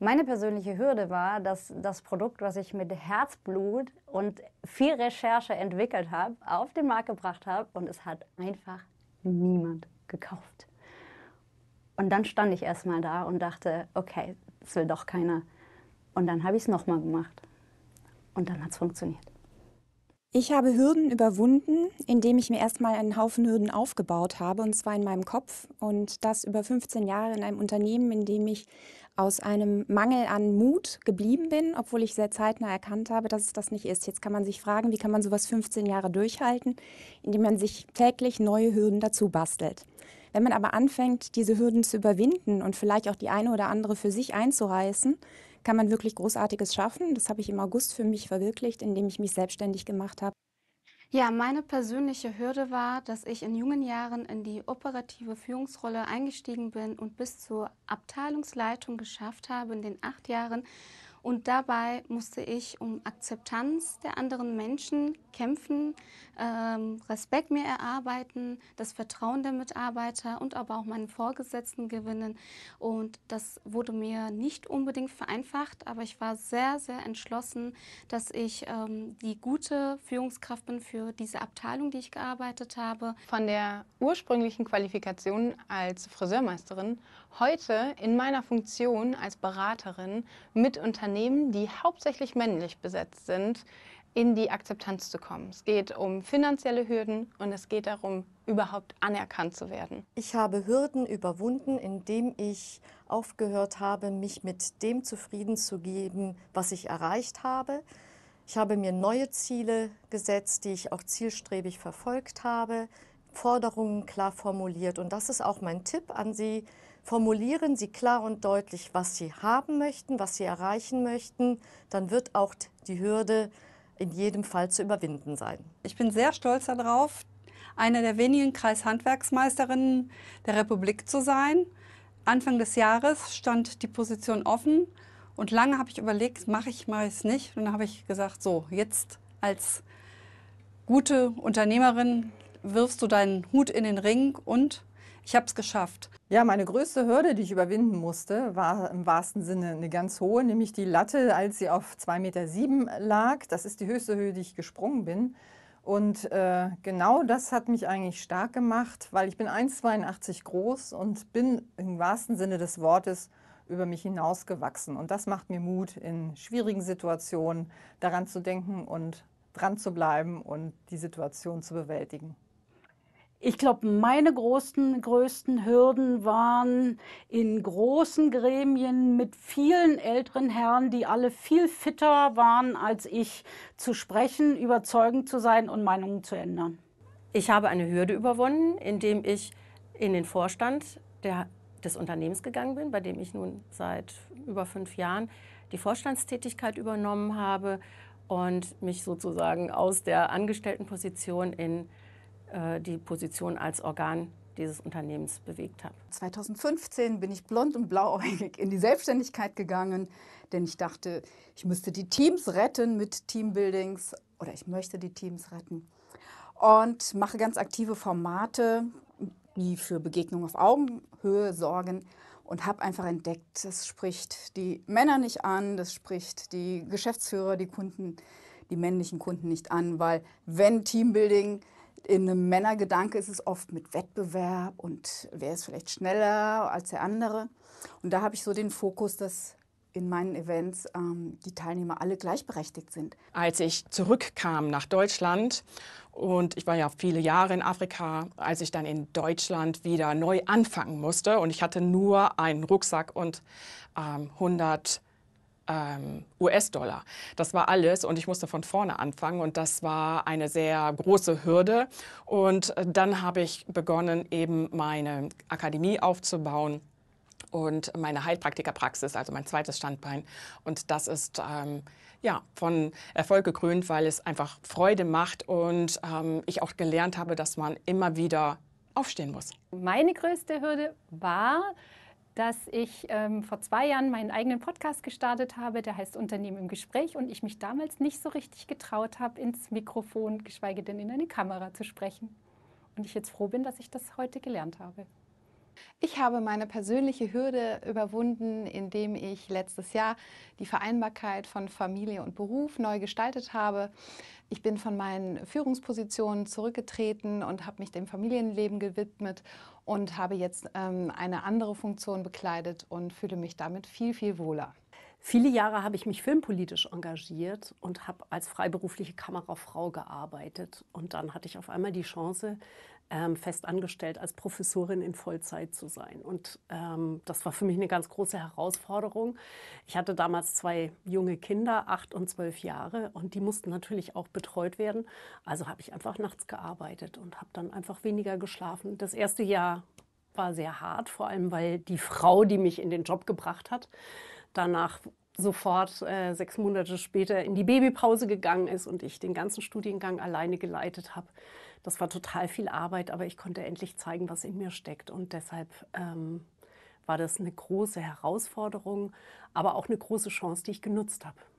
Meine persönliche Hürde war, dass das Produkt, was ich mit Herzblut und viel Recherche entwickelt habe, auf den Markt gebracht habe und es hat einfach niemand gekauft. Und dann stand ich erstmal da und dachte, okay, das will doch keiner. Und dann habe ich es nochmal gemacht. Und dann hat es funktioniert. Ich habe Hürden überwunden, indem ich mir erstmal einen Haufen Hürden aufgebaut habe, und zwar in meinem Kopf. Und das über 15 Jahre in einem Unternehmen, in dem ich aus einem Mangel an Mut geblieben bin, obwohl ich sehr zeitnah erkannt habe, dass es das nicht ist. Jetzt kann man sich fragen, wie kann man sowas 15 Jahre durchhalten, indem man sich täglich neue Hürden dazu bastelt. Wenn man aber anfängt, diese Hürden zu überwinden und vielleicht auch die eine oder andere für sich einzureißen, kann man wirklich Großartiges schaffen. Das habe ich im August für mich verwirklicht, indem ich mich selbstständig gemacht habe. Ja, meine persönliche Hürde war, dass ich in jungen Jahren in die operative Führungsrolle eingestiegen bin und bis zur Abteilungsleitung geschafft habe in den acht Jahren und dabei musste ich um Akzeptanz der anderen Menschen kämpfen, ähm, Respekt mir erarbeiten, das Vertrauen der Mitarbeiter und aber auch meinen Vorgesetzten gewinnen. Und das wurde mir nicht unbedingt vereinfacht, aber ich war sehr, sehr entschlossen, dass ich ähm, die gute Führungskraft bin für diese Abteilung, die ich gearbeitet habe. Von der ursprünglichen Qualifikation als Friseurmeisterin heute in meiner Funktion als Beraterin mit Unternehmen Unternehmen, die hauptsächlich männlich besetzt sind, in die Akzeptanz zu kommen. Es geht um finanzielle Hürden und es geht darum, überhaupt anerkannt zu werden. Ich habe Hürden überwunden, indem ich aufgehört habe, mich mit dem zufrieden zu geben, was ich erreicht habe. Ich habe mir neue Ziele gesetzt, die ich auch zielstrebig verfolgt habe. Forderungen klar formuliert. Und das ist auch mein Tipp an Sie. Formulieren Sie klar und deutlich, was Sie haben möchten, was Sie erreichen möchten. Dann wird auch die Hürde in jedem Fall zu überwinden sein. Ich bin sehr stolz darauf, eine der wenigen Kreishandwerksmeisterinnen der Republik zu sein. Anfang des Jahres stand die Position offen und lange habe ich überlegt, mache ich, mache ich es nicht. Und dann habe ich gesagt, so, jetzt als gute Unternehmerin wirfst du deinen Hut in den Ring und ich habe es geschafft. Ja, meine größte Hürde, die ich überwinden musste, war im wahrsten Sinne eine ganz hohe, nämlich die Latte, als sie auf 2,7 Meter lag. Das ist die höchste Höhe, die ich gesprungen bin. Und äh, genau das hat mich eigentlich stark gemacht, weil ich bin 1,82 groß und bin im wahrsten Sinne des Wortes über mich hinausgewachsen. Und das macht mir Mut, in schwierigen Situationen daran zu denken und dran zu bleiben und die Situation zu bewältigen. Ich glaube, meine großen, größten Hürden waren in großen Gremien mit vielen älteren Herren, die alle viel fitter waren als ich, zu sprechen, überzeugend zu sein und Meinungen zu ändern. Ich habe eine Hürde überwunden, indem ich in den Vorstand der, des Unternehmens gegangen bin, bei dem ich nun seit über fünf Jahren die Vorstandstätigkeit übernommen habe und mich sozusagen aus der Angestelltenposition in äh, die Position als Organ dieses Unternehmens bewegt habe. 2015 bin ich blond und blauäugig in die Selbstständigkeit gegangen, denn ich dachte, ich müsste die Teams retten mit Teambuildings oder ich möchte die Teams retten und mache ganz aktive Formate, die für Begegnungen auf Augenhöhe sorgen und habe einfach entdeckt, das spricht die Männer nicht an, das spricht die Geschäftsführer, die Kunden, die männlichen Kunden nicht an, weil wenn Teambuilding in einem Männergedanke ist es oft mit Wettbewerb und wer ist vielleicht schneller als der andere. Und da habe ich so den Fokus, dass in meinen Events ähm, die Teilnehmer alle gleichberechtigt sind. Als ich zurückkam nach Deutschland und ich war ja viele Jahre in Afrika, als ich dann in Deutschland wieder neu anfangen musste und ich hatte nur einen Rucksack und ähm, 100 ähm, US-Dollar. Das war alles und ich musste von vorne anfangen und das war eine sehr große Hürde. Und äh, dann habe ich begonnen, eben meine Akademie aufzubauen und meine Heilpraktikerpraxis, also mein zweites Standbein. Und das ist ähm, ja von Erfolg gekrönt, weil es einfach Freude macht und ähm, ich auch gelernt habe, dass man immer wieder aufstehen muss. Meine größte Hürde war, dass ich ähm, vor zwei Jahren meinen eigenen Podcast gestartet habe, der heißt Unternehmen im Gespräch und ich mich damals nicht so richtig getraut habe, ins Mikrofon, geschweige denn in eine Kamera zu sprechen. Und ich jetzt froh bin, dass ich das heute gelernt habe. Ich habe meine persönliche Hürde überwunden, indem ich letztes Jahr die Vereinbarkeit von Familie und Beruf neu gestaltet habe. Ich bin von meinen Führungspositionen zurückgetreten und habe mich dem Familienleben gewidmet und habe jetzt ähm, eine andere Funktion bekleidet und fühle mich damit viel, viel wohler. Viele Jahre habe ich mich filmpolitisch engagiert und habe als freiberufliche Kamerafrau gearbeitet. Und dann hatte ich auf einmal die Chance, ähm, fest angestellt als Professorin in Vollzeit zu sein. Und ähm, das war für mich eine ganz große Herausforderung. Ich hatte damals zwei junge Kinder, acht und zwölf Jahre, und die mussten natürlich auch betreut werden. Also habe ich einfach nachts gearbeitet und habe dann einfach weniger geschlafen. Das erste Jahr war sehr hart, vor allem weil die Frau, die mich in den Job gebracht hat, danach sofort äh, sechs Monate später in die Babypause gegangen ist und ich den ganzen Studiengang alleine geleitet habe. Das war total viel Arbeit, aber ich konnte endlich zeigen, was in mir steckt. Und deshalb ähm, war das eine große Herausforderung, aber auch eine große Chance, die ich genutzt habe.